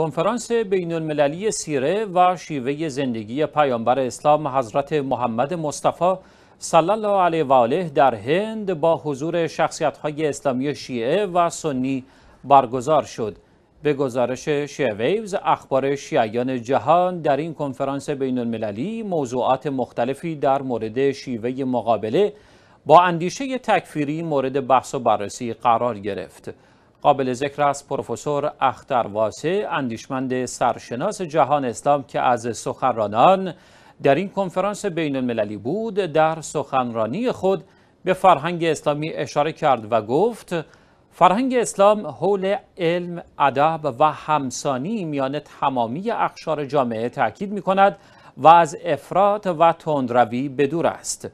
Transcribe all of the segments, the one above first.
کنفرانس بین المللی سیره و شیوه زندگی پیامبر اسلام حضرت محمد مصطفی صلی الله علیه و آله در هند با حضور های اسلامی شیعه و سنی برگزار شد. به گزارش شیعه اخبار شیعیان جهان در این کنفرانس بین المللی موضوعات مختلفی در مورد شیوه مقابله با اندیشه تکفیری مورد بحث و بررسی قرار گرفت. قابل ذکر است پروفسور اختر واسه اندیشمند سرشناس جهان اسلام که از سخنرانان در این کنفرانس بین المللی بود در سخنرانی خود به فرهنگ اسلامی اشاره کرد و گفت فرهنگ اسلام حول علم، ادب و همسانی میان تمامی اقشار جامعه تاکید می کند و از افراط و تندروی بدور است.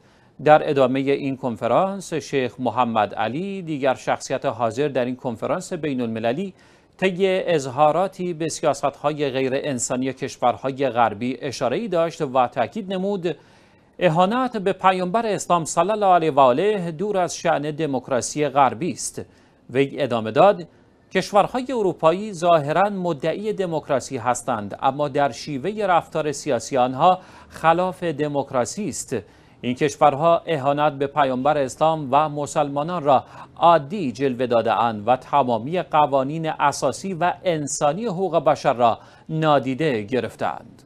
در ادامه این کنفرانس شیخ محمد علی دیگر شخصیت حاضر در این کنفرانس بین المللی طی اظهاراتی به سیاستهای غیر انسانی کشورهای غربی ای داشت و تاکید نمود اهانت به پیامبر اسلام صلی الله علیه و آله دور از شعن دموکراسی غربی است وی ادامه داد کشورهای اروپایی ظاهرا مدعی دموکراسی هستند اما در شیوه رفتار سیاسی آنها خلاف دموکراسی است این کشورها اهانت به پیامبر اسلام و مسلمانان را عادی جلوه دادهاند و تمامی قوانین اساسی و انسانی حقوق بشر را نادیده گرفتند.